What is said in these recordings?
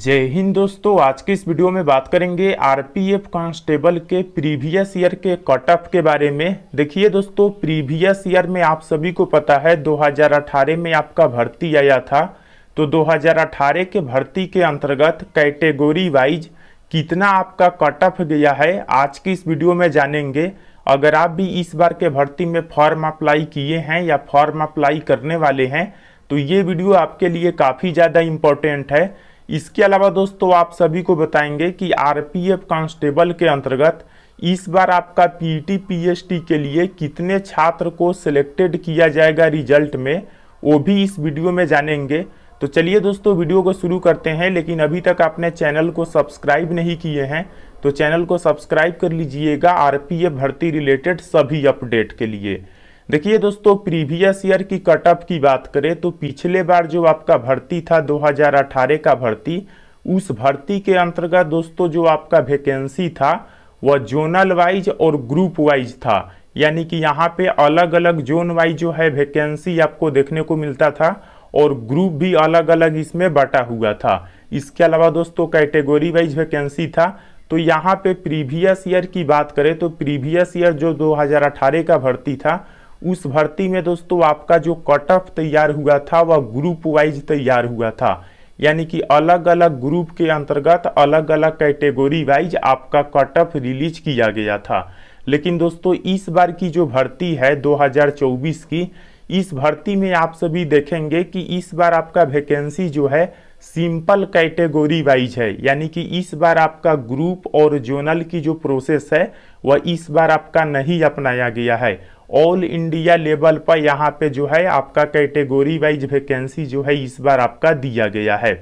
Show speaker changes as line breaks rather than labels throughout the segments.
जय हिंद दोस्तों आज के इस वीडियो में बात करेंगे आरपीएफ कांस्टेबल के प्रीवियस ईयर के कट ऑफ के बारे में देखिए दोस्तों प्रीवियस ईयर में आप सभी को पता है 2018 में आपका भर्ती आया था तो 2018 के भर्ती के अंतर्गत कैटेगोरी वाइज कितना आपका कट ऑफ गया है आज की इस वीडियो में जानेंगे अगर आप भी इस बार के भर्ती में फॉर्म अप्लाई किए हैं या फॉर्म अप्लाई करने वाले हैं तो ये वीडियो आपके लिए काफ़ी ज़्यादा इम्पोर्टेंट है इसके अलावा दोस्तों आप सभी को बताएंगे कि आरपीएफ कांस्टेबल के अंतर्गत इस बार आपका पीटी टी के लिए कितने छात्र को सिलेक्टेड किया जाएगा रिजल्ट में वो भी इस वीडियो में जानेंगे तो चलिए दोस्तों वीडियो को शुरू करते हैं लेकिन अभी तक आपने चैनल को सब्सक्राइब नहीं किए हैं तो चैनल को सब्सक्राइब कर लीजिएगा एफ भर्ती रिलेटेड सभी अपडेट के लिए देखिए दोस्तों प्रीवियस ईयर की कटअप की बात करें तो पिछले बार जो आपका भर्ती था 2018 का भर्ती उस भर्ती के अंतर्गत दोस्तों जो आपका वैकेंसी था वह जोनल वाइज और ग्रुप वाइज था यानी कि यहाँ पे अलग अलग जोन वाइज जो है वैकेंसी आपको देखने को मिलता था और ग्रुप भी अलग अलग इसमें बटा हुआ था इसके अलावा दोस्तों कैटेगोरी वाइज वैकेंसी था तो यहाँ पे प्रीवियस ईयर की बात करें तो प्रीवियस ईयर जो 2018 का भर्ती था उस भर्ती में दोस्तों आपका जो कट ऑफ तैयार हुआ था वह ग्रुप वाइज तैयार हुआ था यानी कि अलग अलग ग्रुप के अंतर्गत अलग अलग कैटेगरी वाइज आपका कट ऑफ रिलीज किया गया था लेकिन दोस्तों इस बार की जो भर्ती है 2024 की इस भर्ती में आप सभी देखेंगे कि इस बार आपका वैकेंसी जो है सिंपल कैटेगरी वाइज है यानी कि इस बार आपका ग्रुप और जोनल की जो प्रोसेस है वह इस बार आपका नहीं अपनाया गया है ऑल इंडिया लेवल पर यहाँ पे जो है आपका कैटेगोरी वाइज वैकेंसी जो है इस बार आपका दिया गया है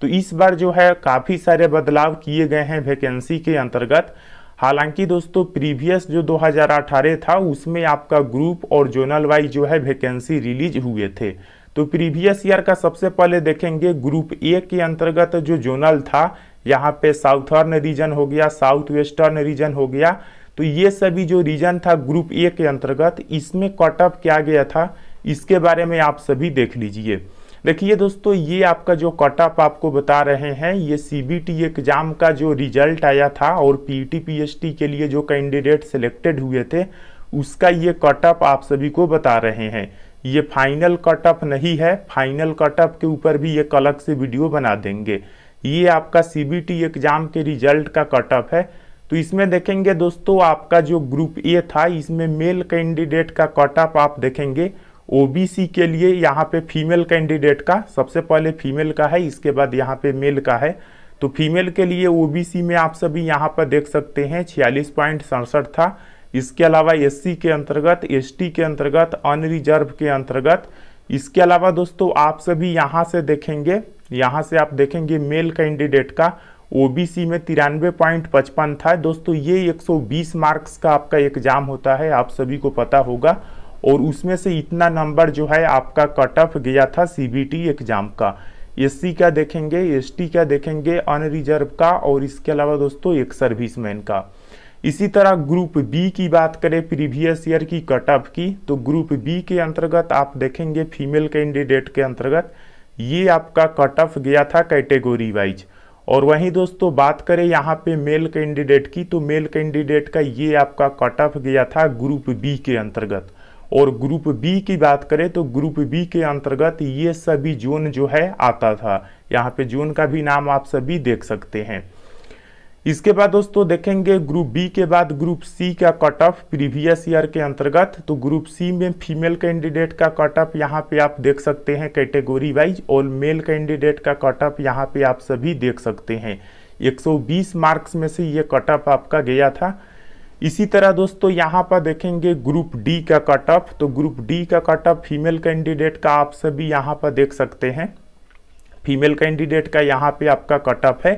तो इस बार जो है काफ़ी सारे बदलाव किए गए हैं वैकेंसी के अंतर्गत हालांकि दोस्तों प्रीवियस जो 2018 था उसमें आपका ग्रुप और जोनल वाइज जो है वैकेंसी रिलीज हुए थे तो प्रीवियस ईयर का सबसे पहले देखेंगे ग्रुप ए के अंतर्गत जो जोनल था यहाँ पे साउथर्न रीजन हो गया साउथ वेस्टर्न रीजन हो गया तो ये सभी जो रीजन था ग्रुप ए के अंतर्गत इसमें कटअप किया गया था इसके बारे में आप सभी देख लीजिए देखिए दोस्तों ये आपका जो कटअप आपको बता रहे हैं ये सीबीटी एग्ज़ाम का जो रिजल्ट आया था और पीटी पीएचडी e के लिए जो कैंडिडेट सिलेक्टेड हुए थे उसका ये कटअप आप सभी को बता रहे हैं ये फाइनल कटअप नहीं है फाइनल कटअप के ऊपर भी एक अलग से वीडियो बना देंगे ये आपका सीबीटी एग्ज़ाम के रिजल्ट का कटअप है तो इसमें देखेंगे दोस्तों आपका जो ग्रुप ए था इसमें मेल कैंडिडेट का कट ऑफ आप देखेंगे ओबीसी के लिए यहाँ पे फीमेल कैंडिडेट का सबसे पहले फीमेल का है इसके बाद यहाँ पे मेल का है तो फीमेल के लिए ओबीसी में आप सभी यहाँ पर देख सकते हैं छियालीस पॉइंट सड़सठ था इसके अलावा एससी के अंतर्गत एसटी के अंतर्गत अनरिजर्व के अंतर्गत इसके अलावा दोस्तों आप सभी यहाँ से देखेंगे यहाँ से आप देखेंगे मेल कैंडिडेट का ओबीसी में तिरानवे पॉइंट पचपन था दोस्तों ये 120 मार्क्स का आपका एग्जाम होता है आप सभी को पता होगा और उसमें से इतना नंबर जो है आपका कट ऑफ गया था सीबीटी एग्जाम का एससी का देखेंगे एसटी का देखेंगे अनरिजर्व का और इसके अलावा दोस्तों एक सर्विसमैन का इसी तरह ग्रुप बी की बात करें प्रीवियस ईयर की कट ऑफ की तो ग्रुप बी के अंतर्गत आप देखेंगे फीमेल कैंडिडेट के अंतर्गत ये आपका कट ऑफ गया था कैटेगोरी वाइज और वहीं दोस्तों बात करें यहाँ पे मेल कैंडिडेट की तो मेल कैंडिडेट का ये आपका कट ऑफ गया था ग्रुप बी के अंतर्गत और ग्रुप बी की बात करें तो ग्रुप बी के अंतर्गत ये सभी जोन जो है आता था यहाँ पे जोन का भी नाम आप सभी देख सकते हैं इसके बाद दोस्तों देखेंगे ग्रुप बी के बाद ग्रुप सी का कट ऑफ प्रीवियस ईयर के अंतर्गत तो ग्रुप सी में फीमेल कैंडिडेट का कट ऑफ यहाँ पे आप देख सकते हैं कैटेगरी वाइज और मेल कैंडिडेट का कट ऑफ यहाँ पे आप सभी देख सकते हैं 120 मार्क्स में से ये कट ऑफ आपका गया था इसी तरह दोस्तों यहाँ पर देखेंगे ग्रुप डी का कट ऑफ तो ग्रुप डी का कट ऑफ फीमेल कैंडिडेट का आप सभी यहाँ पर देख सकते हैं फीमेल कैंडिडेट का यहाँ पे आपका कट ऑफ है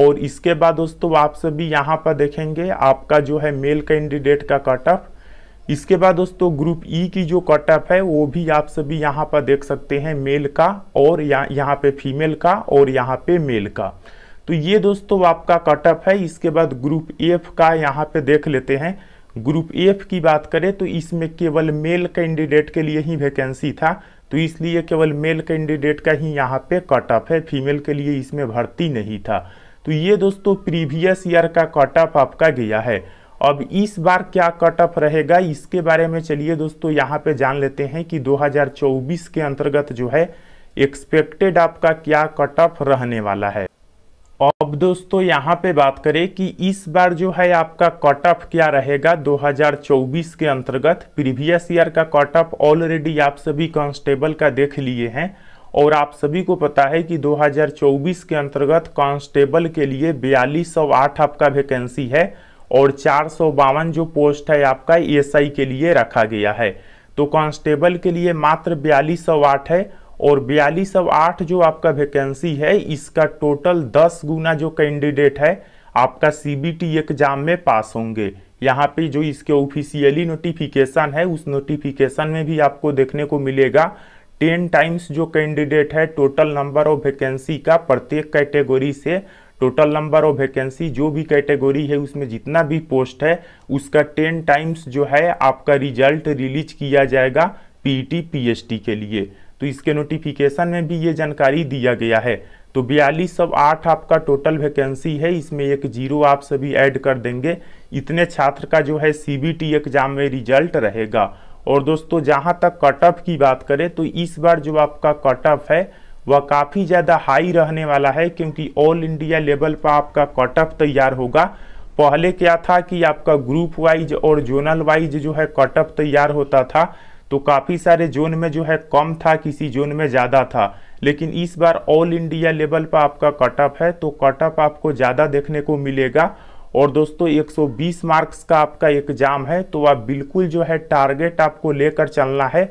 और इसके बाद दोस्तों आप सभी यहाँ पर देखेंगे आपका जो है मेल कैंडिडेट का कट ऑफ इसके बाद दोस्तों ग्रुप ई e की जो कट ऑफ है वो भी आप सभी यहाँ पर देख सकते हैं मेल का और यहाँ यहाँ पे फीमेल का और यहाँ पे मेल का तो ये दोस्तों आपका कट ऑफ है इसके बाद ग्रुप एफ का यहाँ पे देख लेते हैं ग्रुप एफ की बात करें तो इसमें केवल मेल कैंडिडेट के लिए ही वैकेंसी था तो इसलिए केवल मेल कैंडिडेट का ही यहाँ पे कट ऑफ है फीमेल के लिए इसमें भर्ती नहीं था तो ये दोस्तों प्रीवियस ईयर का कट ऑफ आपका गया है अब इस बार क्या कट ऑफ रहेगा इसके बारे में चलिए दोस्तों यहाँ पे जान लेते हैं कि 2024 के अंतर्गत जो है एक्सपेक्टेड आपका क्या कट ऑफ रहने वाला है अब दोस्तों यहाँ पे बात करें कि इस बार जो है आपका कट ऑफ क्या रहेगा 2024 के अंतर्गत प्रीवियस ईयर का कट ऑफ ऑलरेडी आप सभी कांस्टेबल का देख लिए हैं और आप सभी को पता है कि 2024 के अंतर्गत कांस्टेबल के लिए बयालीस आपका वैकेंसी है और चार जो पोस्ट है आपका एसआई e के लिए रखा गया है तो कांस्टेबल के लिए मात्र बयालीस है और बयालीस जो आपका वैकेंसी है इसका टोटल दस गुना जो कैंडिडेट है आपका सीबीटी एग्जाम में पास होंगे यहाँ पे जो इसके ऑफिशियली नोटिफिकेशन है उस नोटिफिकेशन में भी आपको देखने को मिलेगा टेन टाइम्स जो कैंडिडेट है टोटल नंबर ऑफ वैकेंसी का प्रत्येक कैटेगरी से टोटल नंबर ऑफ वैकेंसी जो भी कैटेगरी है उसमें जितना भी पोस्ट है उसका टेन टाइम्स जो है आपका रिजल्ट रिलीज किया जाएगा पीटी पीएचटी e के लिए तो इसके नोटिफिकेशन में भी ये जानकारी दिया गया है तो बयालीस सौ आठ आपका टोटल वैकेंसी है इसमें एक जीरो आप सभी ऐड कर देंगे इतने छात्र का जो है सी एग्जाम में रिजल्ट रहेगा और दोस्तों जहाँ तक कट ऑफ की बात करें तो इस बार जो आपका कट ऑफ है वह काफ़ी ज़्यादा हाई रहने वाला है क्योंकि ऑल इंडिया लेवल पर आपका कट ऑफ तैयार होगा पहले क्या था कि आपका ग्रुप वाइज और जोनल वाइज जो है कट ऑफ तैयार होता था तो काफ़ी सारे जोन में जो है कम था किसी जोन में ज़्यादा था लेकिन इस बार ऑल इंडिया लेवल पर आपका कट ऑफ है तो कट ऑफ आपको ज़्यादा देखने को मिलेगा और दोस्तों 120 मार्क्स का आपका एग्जाम है तो आप बिल्कुल जो है टारगेट आपको लेकर चलना है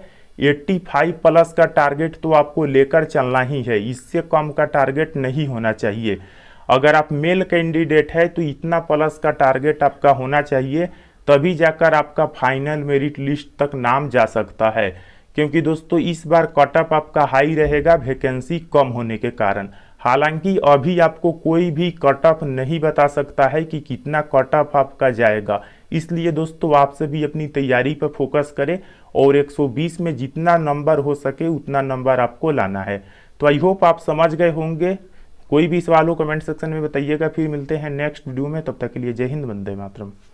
85 प्लस का टारगेट तो आपको लेकर चलना ही है इससे कम का टारगेट नहीं होना चाहिए अगर आप मेल कैंडिडेट है तो इतना प्लस का टारगेट आपका होना चाहिए तभी जाकर आपका फाइनल मेरिट लिस्ट तक नाम जा सकता है क्योंकि दोस्तों इस बार कटअप आपका हाई रहेगा वैकेंसी कम होने के कारण हालांकि अभी आपको कोई भी कट ऑफ नहीं बता सकता है कि कितना कट ऑफ आपका जाएगा इसलिए दोस्तों आप सभी अपनी तैयारी पर फोकस करें और 120 में जितना नंबर हो सके उतना नंबर आपको लाना है तो आई होप आप समझ गए होंगे कोई भी सवाल हो कमेंट सेक्शन में बताइएगा फिर मिलते हैं नेक्स्ट वीडियो में तब तक के लिए जय हिंद वंदे मातरम